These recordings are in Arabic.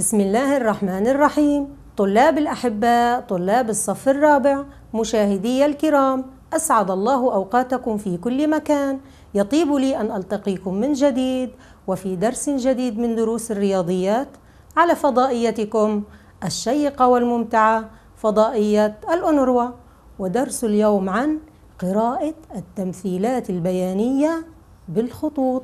بسم الله الرحمن الرحيم طلاب الأحباء طلاب الصف الرابع مشاهدي الكرام أسعد الله أوقاتكم في كل مكان يطيب لي أن ألتقيكم من جديد وفي درس جديد من دروس الرياضيات على فضائيتكم الشيقة والممتعة فضائية الأنروا ودرس اليوم عن قراءة التمثيلات البيانية بالخطوط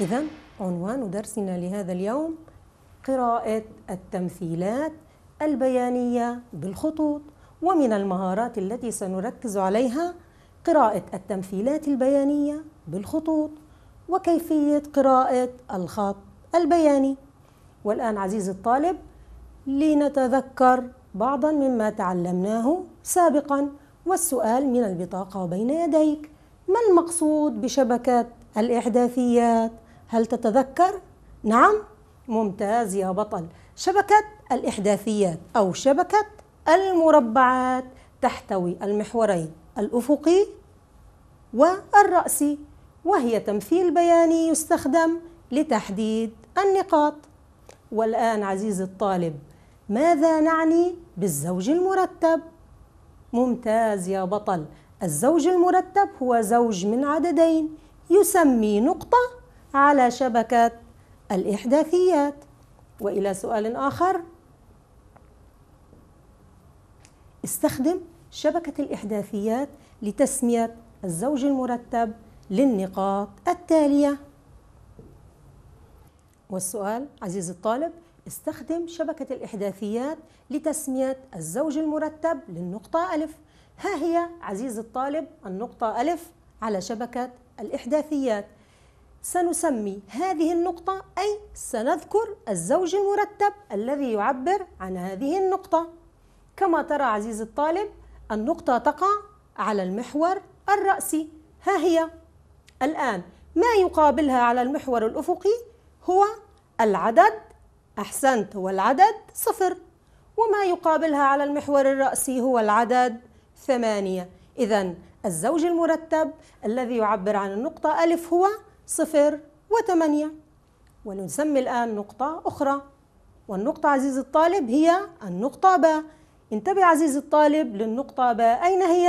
إذا عنوان درسنا لهذا اليوم قراءة التمثيلات البيانية بالخطوط ومن المهارات التي سنركز عليها قراءة التمثيلات البيانية بالخطوط وكيفية قراءة الخط البياني والآن عزيزي الطالب لنتذكر بعضا مما تعلمناه سابقا والسؤال من البطاقة بين يديك ما المقصود بشبكة الإحداثيات؟ هل تتذكر؟ نعم؟ ممتاز يا بطل شبكة الإحداثيات أو شبكة المربعات تحتوي المحورين الأفقي والرأسي وهي تمثيل بياني يستخدم لتحديد النقاط والآن عزيزي الطالب ماذا نعني بالزوج المرتب؟ ممتاز يا بطل الزوج المرتب هو زوج من عددين يسمي نقطة على شبكة الإحداثيات وإلى سؤال آخر استخدم شبكة الإحداثيات لتسمية الزوج المرتب للنقاط التالية والسؤال عزيزي الطالب استخدم شبكة الإحداثيات لتسمية الزوج المرتب للنقطة ألف ها هي عزيزي الطالب النقطة ألف على شبكة الإحداثيات سنسمي هذه النقطة أي سنذكر الزوج المرتب الذي يعبر عن هذه النقطة كما ترى عزيزي الطالب النقطة تقع على المحور الرأسي ها هي الآن ما يقابلها على المحور الأفقي هو العدد أحسنت هو العدد صفر وما يقابلها على المحور الرأسي هو العدد ثمانية إذا الزوج المرتب الذي يعبر عن النقطة ألف هو صفر وثمانية ونسمي الآن نقطة أخرى والنقطة عزيزي الطالب هي النقطة ب انتبه عزيزي الطالب للنقطة ب أين هي؟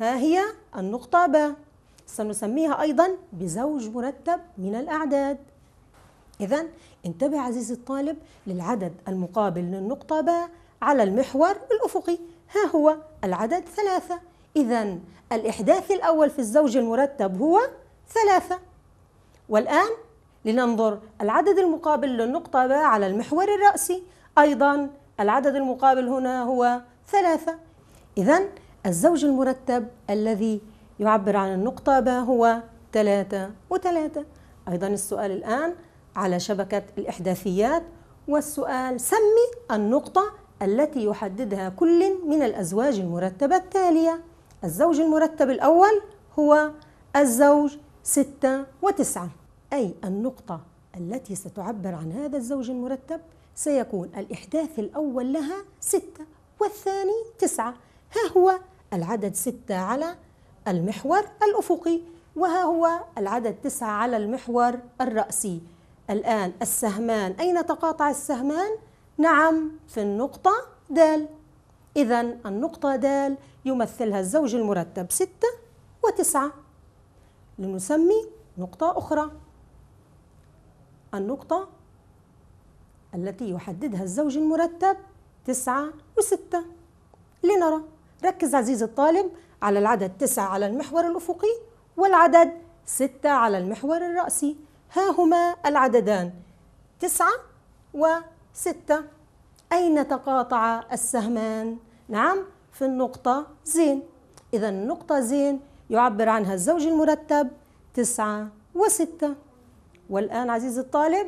ها هي النقطة ب سنسميها أيضا بزوج مرتب من الأعداد إذا انتبه عزيزي الطالب للعدد المقابل للنقطة ب على المحور الأفقي ها هو العدد ثلاثة إذا الإحداث الأول في الزوج المرتب هو ثلاثة والآن لننظر العدد المقابل للنقطة باء على المحور الرأسي أيضا العدد المقابل هنا هو ثلاثة إذا الزوج المرتب الذي يعبر عن النقطة باء هو ثلاثة وثلاثة أيضا السؤال الآن على شبكة الإحداثيات والسؤال سمي النقطة التي يحددها كل من الأزواج المرتبة التالية الزوج المرتب الأول هو الزوج ستة وتسعة أي النقطة التي ستعبر عن هذا الزوج المرتب سيكون الإحداث الأول لها ستة والثاني تسعة ها هو العدد ستة على المحور الأفقي وها هو العدد تسعة على المحور الرأسي الآن السهمان أين تقاطع السهمان؟ نعم في النقطة دال إذا النقطة دال يمثلها الزوج المرتب ستة وتسعة لنسمي نقطة أخرى النقطة التي يحددها الزوج المرتب تسعة وستة لنرى ركز عزيزي الطالب على العدد تسعة على المحور الأفقي والعدد ستة على المحور الرأسي ها هما العددان تسعة وستة أين تقاطع السهمان؟ نعم في النقطة زين إذا النقطة زين يعبر عنها الزوج المرتب تسعة وستة والآن عزيزي الطالب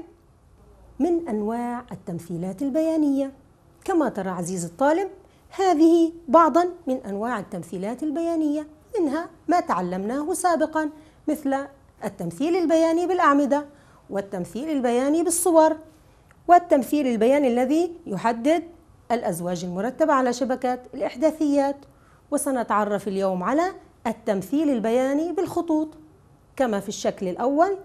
من أنواع التمثيلات البيانية كما ترى عزيزي الطالب هذه بعضا من أنواع التمثيلات البيانية منها ما تعلمناه سابقا مثل التمثيل البياني بالأعمدة والتمثيل البياني بالصور والتمثيل البياني الذي يحدد الأزواج المرتبة على شبكات الإحداثيات وسنتعرف اليوم على التمثيل البياني بالخطوط كما في الشكل الأول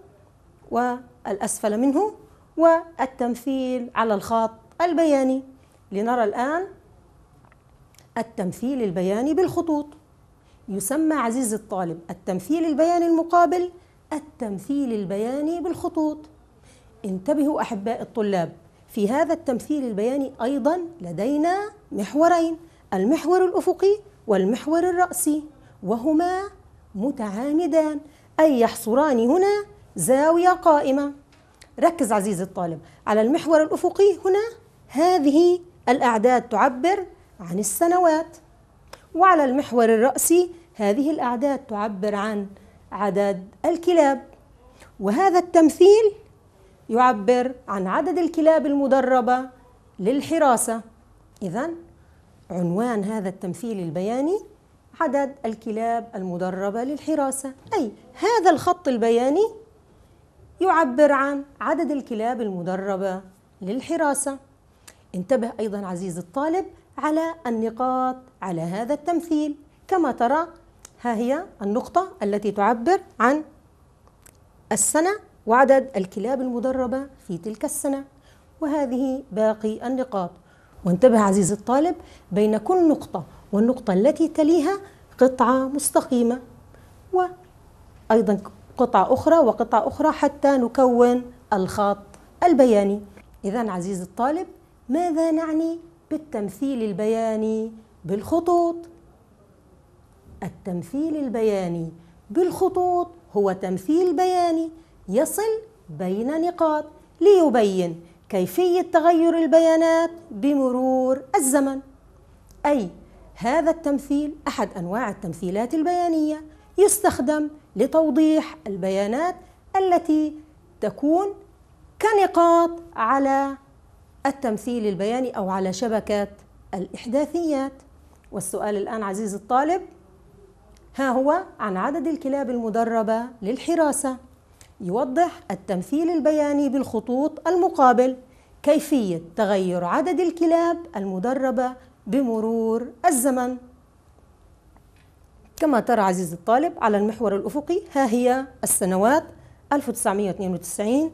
والأسفل منه والتمثيل على الخط البياني لنرى الآن التمثيل البياني بالخطوط يسمى عزيز الطالب التمثيل البياني المقابل التمثيل البياني بالخطوط انتبهوا أحباء الطلاب في هذا التمثيل البياني أيضا لدينا محورين المحور الأفقي والمحور الرأسي وهما متعامدان أي يحصران هنا زاوية قائمة ركز عزيزي الطالب على المحور الأفقي هنا هذه الأعداد تعبر عن السنوات وعلى المحور الرأسي هذه الأعداد تعبر عن عدد الكلاب وهذا التمثيل يعبر عن عدد الكلاب المدربة للحراسة إذا عنوان هذا التمثيل البياني عدد الكلاب المدربة للحراسة أي هذا الخط البياني يعبر عن عدد الكلاب المدربة للحراسة انتبه أيضا عزيزي الطالب على النقاط على هذا التمثيل كما ترى ها هي النقطة التي تعبر عن السنة وعدد الكلاب المدربة في تلك السنة وهذه باقي النقاط وانتبه عزيزي الطالب بين كل نقطة والنقطة التي تليها قطعة مستقيمة وأيضا قطعة أخرى وقطعة أخرى حتى نكون الخط البياني إذا عزيزي الطالب ماذا نعني بالتمثيل البياني بالخطوط التمثيل البياني بالخطوط هو تمثيل بياني يصل بين نقاط ليبين كيفية تغير البيانات بمرور الزمن أي هذا التمثيل أحد أنواع التمثيلات البيانية يستخدم لتوضيح البيانات التي تكون كنقاط على التمثيل البياني أو على شبكة الإحداثيات والسؤال الآن عزيزي الطالب ها هو عن عدد الكلاب المدربة للحراسة يوضح التمثيل البياني بالخطوط المقابل كيفية تغير عدد الكلاب المدربة بمرور الزمن كما ترى عزيزي الطالب على المحور الأفقي ها هي السنوات 1992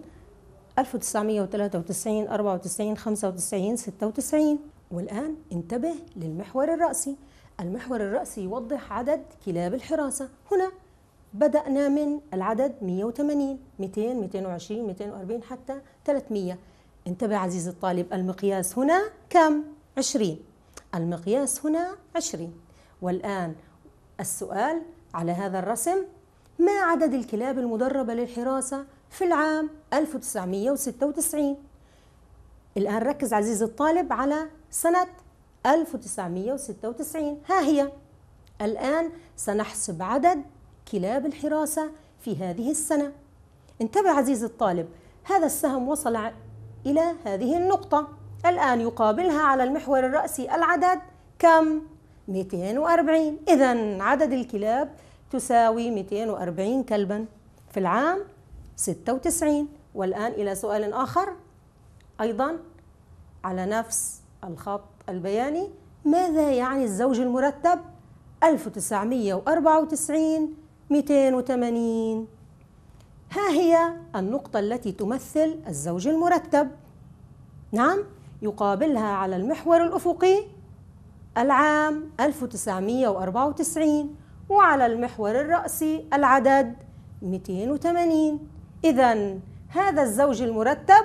1993 94 95 96 والآن انتبه للمحور الرأسي المحور الرأسي يوضح عدد كلاب الحراسة هنا بدأنا من العدد 180 200 220 240 حتى 300 انتبه عزيزي الطالب المقياس هنا كم؟ 20 المقياس هنا 20 والآن السؤال على هذا الرسم ما عدد الكلاب المدربة للحراسة في العام 1996 الآن ركز عزيزي الطالب على سنة 1996 ها هي الآن سنحسب عدد كلاب الحراسة في هذه السنة انتبه عزيزي الطالب هذا السهم وصل إلى هذه النقطة الآن يقابلها على المحور الرأسي العدد كم؟ 240 إذا عدد الكلاب تساوي 240 كلبا في العام 96 والآن إلى سؤال آخر أيضا على نفس الخط البياني ماذا يعني الزوج المرتب 1994 280 ها هي النقطة التي تمثل الزوج المرتب نعم يقابلها على المحور الأفقي العام 1994 وعلى المحور الرأسي العدد 280 إذا هذا الزوج المرتب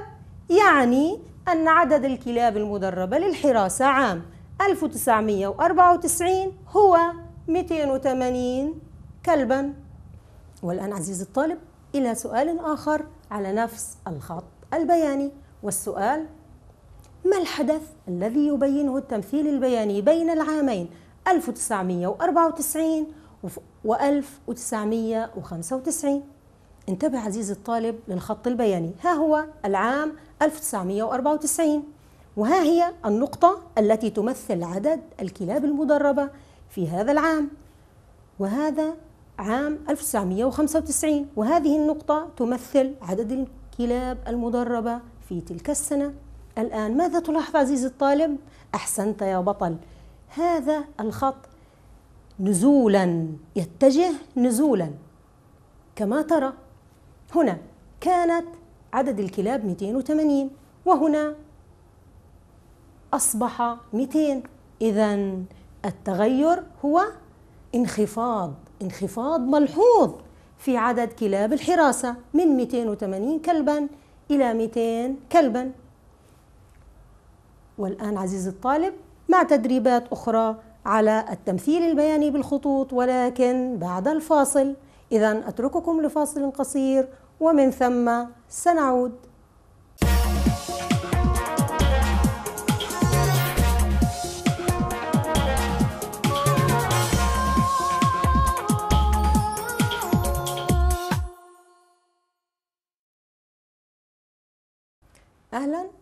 يعني أن عدد الكلاب المدربة للحراسة عام 1994 هو 280 كلبا والآن عزيزي الطالب إلى سؤال آخر على نفس الخط البياني والسؤال ما الحدث الذي يبينه التمثيل البياني بين العامين 1994 و 1995 انتبه عزيزي الطالب للخط البياني ها هو العام 1994 وها هي النقطة التي تمثل عدد الكلاب المدربة في هذا العام وهذا عام 1995 وهذه النقطة تمثل عدد الكلاب المدربة في تلك السنة الآن ماذا تلاحظ عزيزي الطالب؟ أحسنت يا بطل هذا الخط نزولا يتجه نزولا كما ترى هنا كانت عدد الكلاب 280 وهنا أصبح 200 إذا التغير هو انخفاض انخفاض ملحوظ في عدد كلاب الحراسة من 280 كلبا إلى 200 كلبا والآن عزيز الطالب مع تدريبات أخرى على التمثيل البياني بالخطوط ولكن بعد الفاصل إذا أترككم لفاصل قصير ومن ثم سنعود أهلا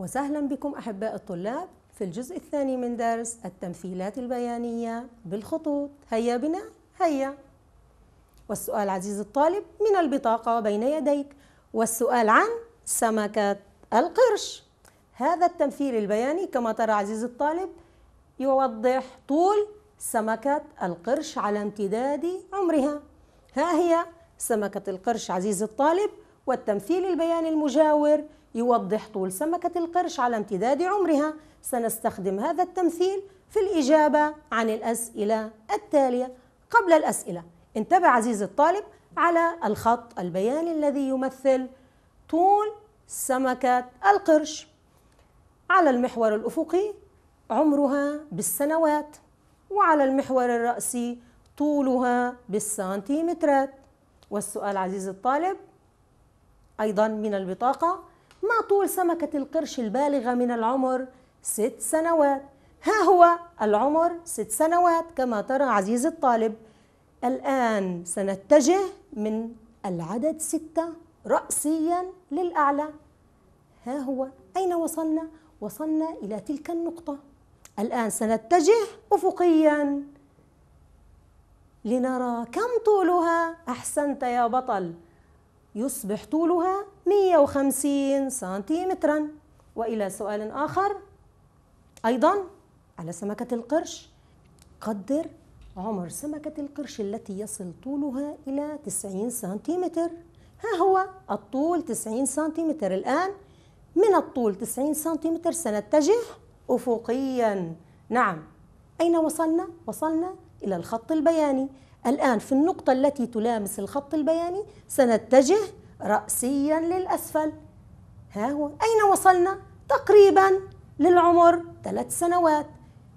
وسهلا بكم أحباء الطلاب في الجزء الثاني من درس التمثيلات البيانية بالخطوط هيا بنا هيا والسؤال عزيزي الطالب من البطاقة بين يديك والسؤال عن سمكة القرش هذا التمثيل البياني كما ترى عزيزي الطالب يوضح طول سمكة القرش على امتداد عمرها ها هي سمكة القرش عزيزي الطالب والتمثيل البياني المجاور يوضح طول سمكة القرش على امتداد عمرها سنستخدم هذا التمثيل في الإجابة عن الأسئلة التالية قبل الأسئلة انتبه عزيزي الطالب على الخط البياني الذي يمثل طول سمكة القرش على المحور الأفقي عمرها بالسنوات وعلى المحور الرأسي طولها بالسنتيمترات والسؤال عزيزي الطالب أيضا من البطاقة ما طول سمكة القرش البالغة من العمر ست سنوات ها هو العمر ست سنوات كما ترى عزيزي الطالب الآن سنتجه من العدد ستة رأسيا للأعلى ها هو أين وصلنا؟ وصلنا إلى تلك النقطة الآن سنتجه أفقيا لنرى كم طولها أحسنت يا بطل يصبح طولها 150 سنتيمترا وإلى سؤال آخر أيضا على سمكة القرش قدر عمر سمكة القرش التي يصل طولها إلى 90 سنتيمتر ها هو الطول 90 سنتيمتر الآن من الطول 90 سنتيمتر سنتجه أفقيا نعم أين وصلنا؟ وصلنا إلى الخط البياني الآن في النقطة التي تلامس الخط البياني سنتجه رأسيا للأسفل ها هو أين وصلنا؟ تقريبا للعمر ثلاث سنوات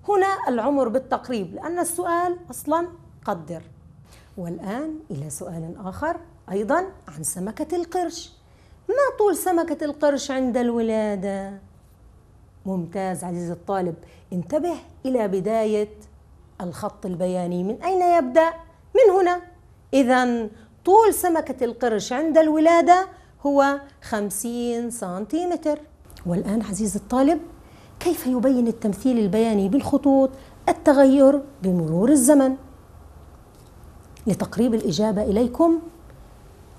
هنا العمر بالتقريب لأن السؤال أصلا قدر والآن إلى سؤال آخر أيضا عن سمكة القرش ما طول سمكة القرش عند الولادة؟ ممتاز عزيزي الطالب انتبه إلى بداية الخط البياني من أين يبدأ؟ من هنا إذا طول سمكة القرش عند الولادة هو 50 سنتيمتر والآن عزيزي الطالب كيف يبين التمثيل البياني بالخطوط التغير بمرور الزمن لتقريب الإجابة إليكم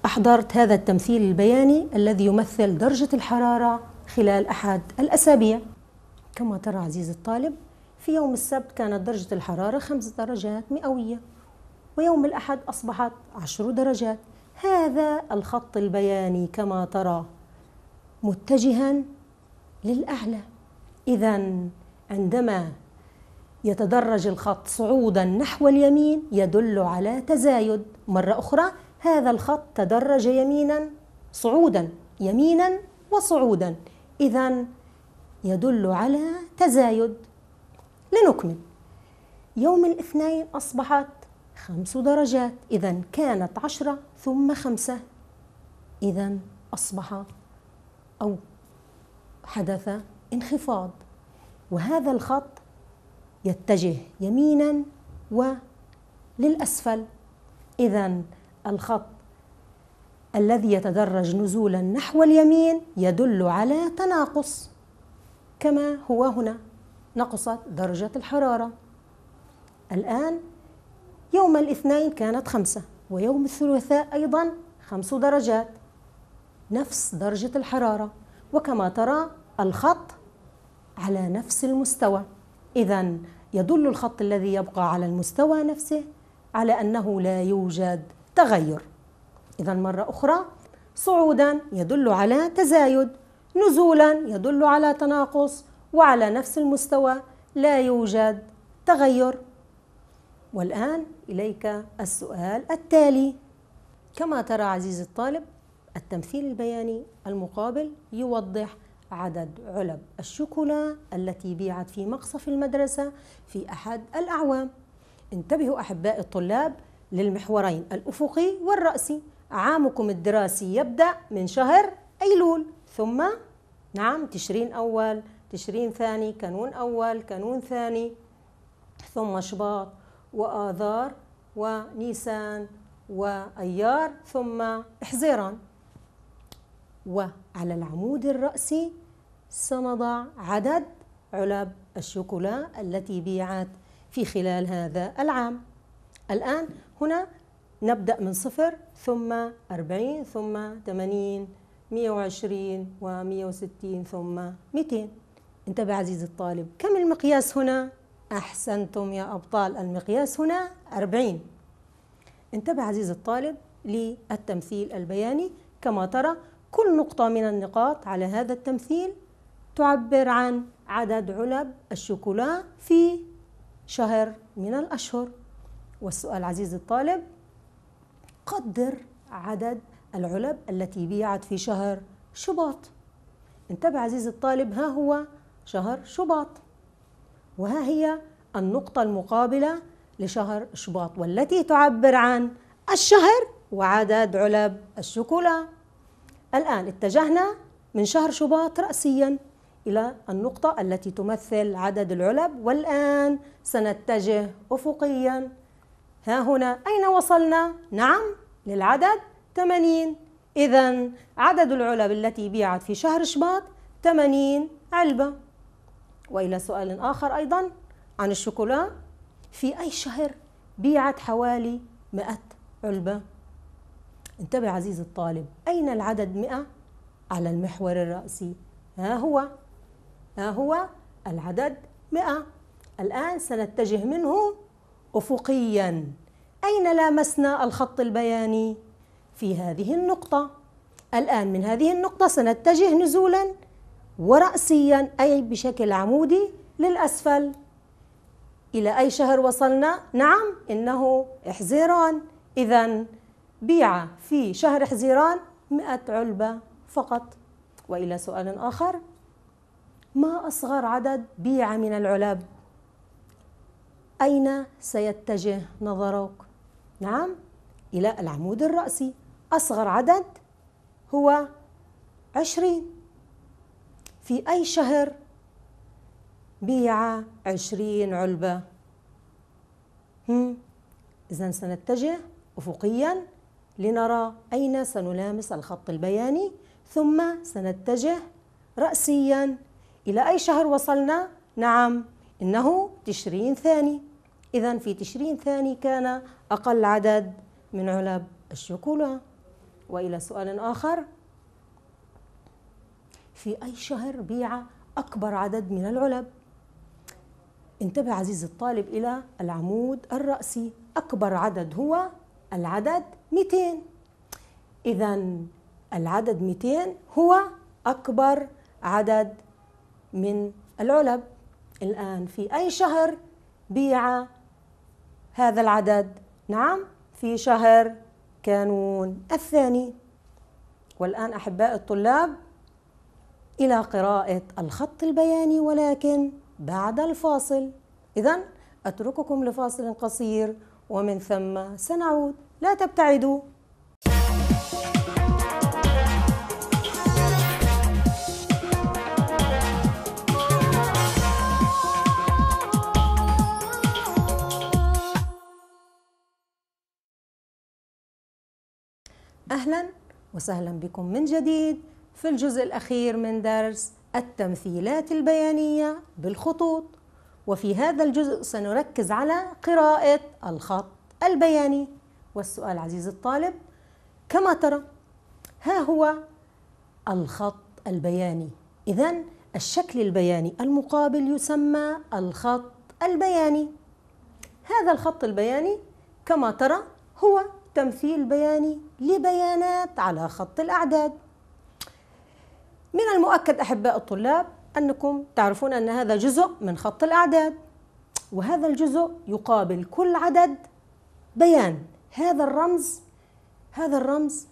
أحضرت هذا التمثيل البياني الذي يمثل درجة الحرارة خلال أحد الأسابيع كما ترى عزيزي الطالب في يوم السبت كانت درجة الحرارة خمس درجات مئوية ويوم الأحد أصبحت عشر درجات هذا الخط البياني كما ترى متجها للأعلى إذا عندما يتدرج الخط صعودا نحو اليمين يدل على تزايد مرة أخرى هذا الخط تدرج يمينا صعودا يمينا وصعودا إذا يدل على تزايد لنكمل يوم الاثنين أصبحت خمس درجات إذا كانت عشرة ثم خمسة إذا أصبح أو حدث انخفاض وهذا الخط يتجه يمينا وللأسفل إذا الخط الذي يتدرج نزولا نحو اليمين يدل على تناقص كما هو هنا نقصت درجة الحرارة الآن يوم الاثنين كانت خمسة ويوم الثلاثاء أيضا خمس درجات نفس درجة الحرارة وكما ترى الخط على نفس المستوى إذا يدل الخط الذي يبقى على المستوى نفسه على أنه لا يوجد تغير إذا مرة أخرى صعودا يدل على تزايد نزولا يدل على تناقص وعلى نفس المستوى لا يوجد تغير والآن إليك السؤال التالي كما ترى عزيزي الطالب التمثيل البياني المقابل يوضح عدد علب الشوكولا التي بيعت في مقصف المدرسة في أحد الأعوام انتبهوا أحباء الطلاب للمحورين الأفقي والرأسي عامكم الدراسي يبدأ من شهر أيلول ثم نعم تشرين أول تشرين ثاني كانون أول كانون ثاني ثم شباط وآذار ونيسان وأيار ثم حزيران وعلى العمود الرأسي سنضع عدد علب الشوكولا التي بيعت في خلال هذا العام الآن هنا نبدأ من صفر ثم أربعين ثم ثمانين مية وعشرين ومية وستين ثم ميتين انتبه عزيزي الطالب كم المقياس هنا؟ أحسنتم يا أبطال المقياس هنا 40 انتبه عزيزي الطالب للتمثيل البياني كما ترى كل نقطة من النقاط على هذا التمثيل تعبر عن عدد علب الشوكولا في شهر من الأشهر والسؤال عزيزي الطالب قدر عدد العلب التي بيعت في شهر شباط انتبه عزيزي الطالب ها هو شهر شباط وها هي النقطة المقابلة لشهر شباط والتي تعبر عن الشهر وعدد علب الشوكولا الآن اتجهنا من شهر شباط رأسيا إلى النقطة التي تمثل عدد العلب والآن سنتجه أفقيا ها هنا أين وصلنا؟ نعم للعدد 80 إذا عدد العلب التي بيعت في شهر شباط 80 علبة والى سؤال اخر ايضا عن الشوكولا في اي شهر بيعت حوالي 100 علبه انتبه عزيزي الطالب اين العدد 100 على المحور الراسي ها هو ها هو العدد 100 الان سنتجه منه افقيا اين لامسنا الخط البياني في هذه النقطه الان من هذه النقطه سنتجه نزولا ورأسيا أي بشكل عمودي للأسفل إلى أي شهر وصلنا؟ نعم إنه حزيران إذا بيع في شهر حزيران 100 علبة فقط وإلى سؤال آخر ما أصغر عدد بيع من العلب؟ أين سيتجه نظرك؟ نعم إلى العمود الرأسي أصغر عدد هو عشرين في أي شهر بيع عشرين علبة إذا سنتجه أفقيا لنرى أين سنلامس الخط البياني ثم سنتجه رأسيا إلى أي شهر وصلنا؟ نعم إنه تشرين ثاني إذا في تشرين ثاني كان أقل عدد من علب الشوكولا وإلى سؤال آخر في أي شهر بيع أكبر عدد من العلب انتبه عزيزي الطالب إلى العمود الرأسي أكبر عدد هو العدد 200 إذا العدد 200 هو أكبر عدد من العلب الآن في أي شهر بيع هذا العدد نعم في شهر كانون الثاني والآن أحباء الطلاب إلى قراءة الخط البياني ولكن بعد الفاصل إذا أترككم لفاصل قصير ومن ثم سنعود لا تبتعدوا أهلا وسهلا بكم من جديد في الجزء الأخير من درس التمثيلات البيانية بالخطوط وفي هذا الجزء سنركز على قراءة الخط البياني والسؤال عزيزي الطالب كما ترى ها هو الخط البياني إذا الشكل البياني المقابل يسمى الخط البياني هذا الخط البياني كما ترى هو تمثيل بياني لبيانات على خط الأعداد من المؤكد أحباء الطلاب أنكم تعرفون أن هذا جزء من خط الأعداد وهذا الجزء يقابل كل عدد بيان هذا الرمز هذا الرمز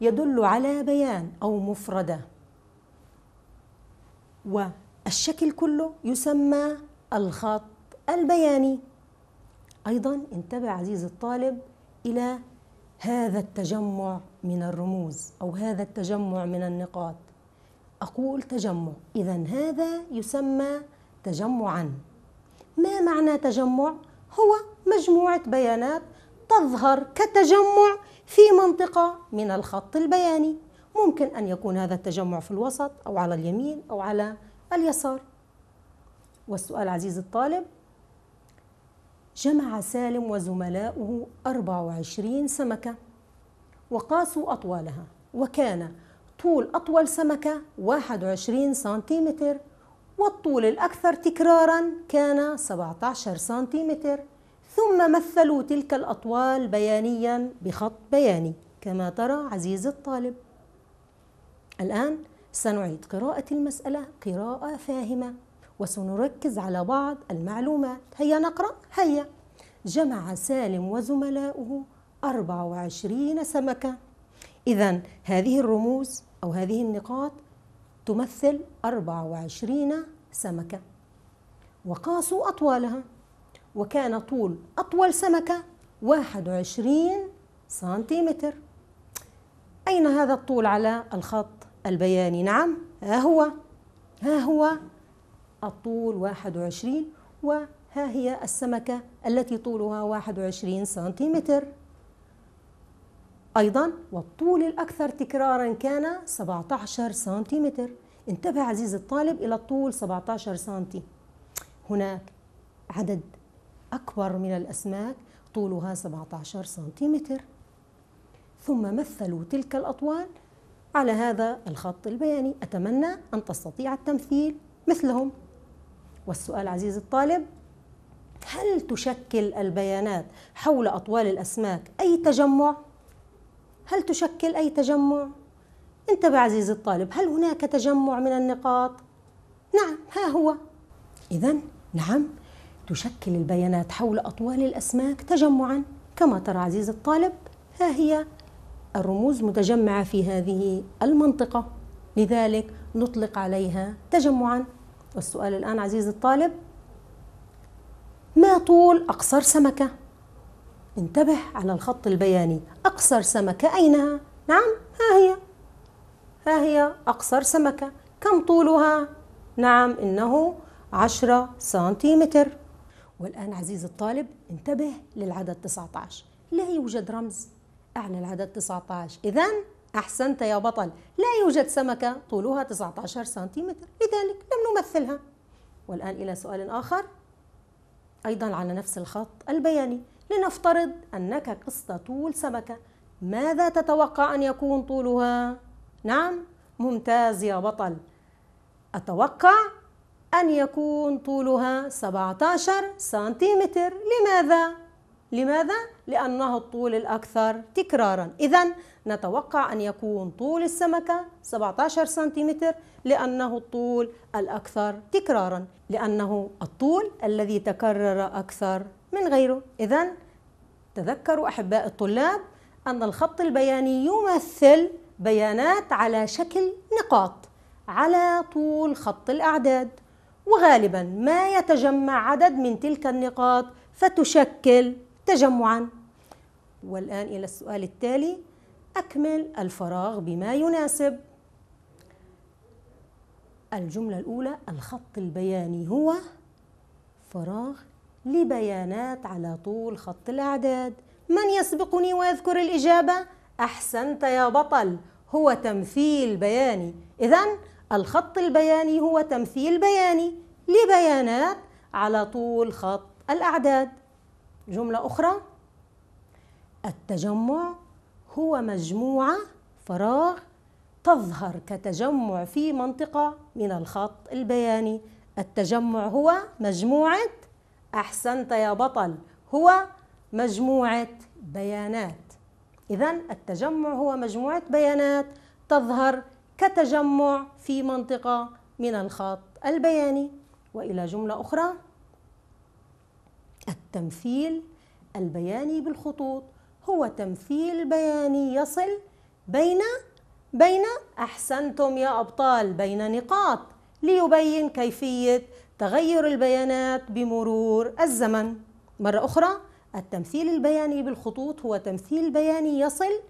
يدل على بيان أو مفردة والشكل كله يسمى الخط البياني أيضا انتبه عزيزي الطالب إلى هذا التجمع من الرموز أو هذا التجمع من النقاط أقول تجمع إذا هذا يسمى تجمعا ما معنى تجمع؟ هو مجموعة بيانات تظهر كتجمع في منطقة من الخط البياني ممكن أن يكون هذا التجمع في الوسط أو على اليمين أو على اليسار والسؤال عزيزي الطالب جمع سالم وزملاؤه 24 سمكة وقاسوا أطوالها وكان طول أطول سمكة 21 سنتيمتر والطول الأكثر تكرارا كان 17 سنتيمتر ثم مثلوا تلك الأطوال بيانيا بخط بياني كما ترى عزيزي الطالب الآن سنعيد قراءة المسألة قراءة فاهمة وسنركز على بعض المعلومات هيا نقرأ هيا جمع سالم وزملاؤه 24 سمكة إذا هذه الرموز أو هذه النقاط تمثل 24 سمكة وقاسوا أطوالها وكان طول أطول سمكة 21 سنتيمتر أين هذا الطول على الخط البياني؟ نعم ها هو ها هو الطول 21 وها هي السمكة التي طولها 21 سنتيمتر أيضا والطول الأكثر تكرارا كان 17 سنتيمتر انتبه عزيزي الطالب إلى الطول 17 سنتي هناك عدد أكبر من الأسماك طولها 17 سنتيمتر ثم مثلوا تلك الأطوال على هذا الخط البياني أتمنى أن تستطيع التمثيل مثلهم والسؤال عزيزي الطالب هل تشكل البيانات حول أطوال الأسماك أي تجمع؟ هل تشكل أي تجمع؟ انتبه عزيزي الطالب هل هناك تجمع من النقاط؟ نعم ها هو إذا نعم تشكل البيانات حول أطوال الأسماك تجمعا كما ترى عزيزي الطالب ها هي الرموز متجمعة في هذه المنطقة لذلك نطلق عليها تجمعا والسؤال الآن عزيزي الطالب ما طول أقصر سمكة؟ انتبه على الخط البياني أقصر سمكة أينها؟ نعم ها هي ها هي أقصر سمكة كم طولها؟ نعم إنه عشرة سنتيمتر والآن عزيزي الطالب انتبه للعدد 19 لا يوجد رمز أعلى العدد 19 إذا أحسنت يا بطل لا يوجد سمكة طولها 19 سنتيمتر لذلك لم نمثلها والآن إلى سؤال آخر أيضا على نفس الخط البياني لنفترض أنك قست طول سمكة ماذا تتوقع أن يكون طولها؟ نعم ممتاز يا بطل أتوقع أن يكون طولها 17 سنتيمتر لماذا؟ لماذا؟ لأنه الطول الأكثر تكرارا إذا نتوقع أن يكون طول السمكة 17 سنتيمتر لأنه الطول الأكثر تكرارا لأنه الطول الذي تكرر أكثر من غيره إذا تذكروا أحباء الطلاب أن الخط البياني يمثل بيانات على شكل نقاط على طول خط الأعداد وغالبا ما يتجمع عدد من تلك النقاط فتشكل تجمعا والآن إلى السؤال التالي أكمل الفراغ بما يناسب الجملة الأولى الخط البياني هو فراغ لبيانات على طول خط الأعداد من يسبقني ويذكر الإجابة؟ أحسنت يا بطل هو تمثيل بياني إذا الخط البياني هو تمثيل بياني لبيانات على طول خط الأعداد جملة أخرى التجمع هو مجموعة فراغ تظهر كتجمع في منطقة من الخط البياني التجمع هو مجموعة أحسنت يا بطل هو مجموعة بيانات إذا التجمع هو مجموعة بيانات تظهر كتجمع في منطقة من الخط البياني وإلى جملة أخرى التمثيل البياني بالخطوط هو تمثيل بياني يصل بين بين أحسنتم يا أبطال بين نقاط ليبين كيفية تغير البيانات بمرور الزمن مرة أخرى التمثيل البياني بالخطوط هو تمثيل بياني يصل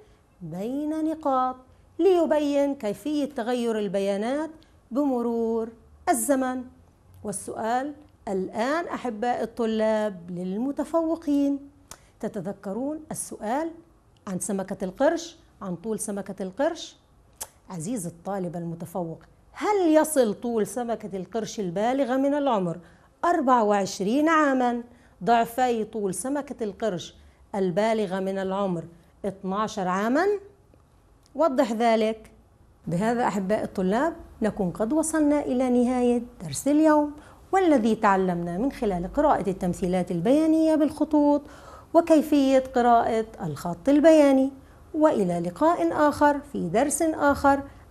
بين نقاط ليبين كيفية تغير البيانات بمرور الزمن والسؤال الآن أحباء الطلاب للمتفوقين تتذكرون السؤال عن سمكة القرش عن طول سمكة القرش عزيز الطالب المتفوق هل يصل طول سمكة القرش البالغة من العمر 24 عاما ضعفي طول سمكة القرش البالغة من العمر 12 عاما وضح ذلك بهذا أحباء الطلاب نكون قد وصلنا إلى نهاية درس اليوم والذي تعلمنا من خلال قراءة التمثيلات البيانية بالخطوط وكيفية قراءة الخط البياني وإلى لقاء آخر في درس آخر